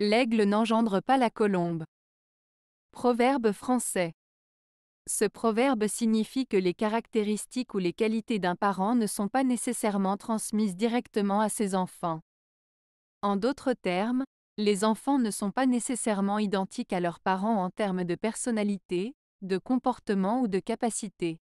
L'aigle n'engendre pas la colombe. Proverbe français. Ce proverbe signifie que les caractéristiques ou les qualités d'un parent ne sont pas nécessairement transmises directement à ses enfants. En d'autres termes, les enfants ne sont pas nécessairement identiques à leurs parents en termes de personnalité, de comportement ou de capacité.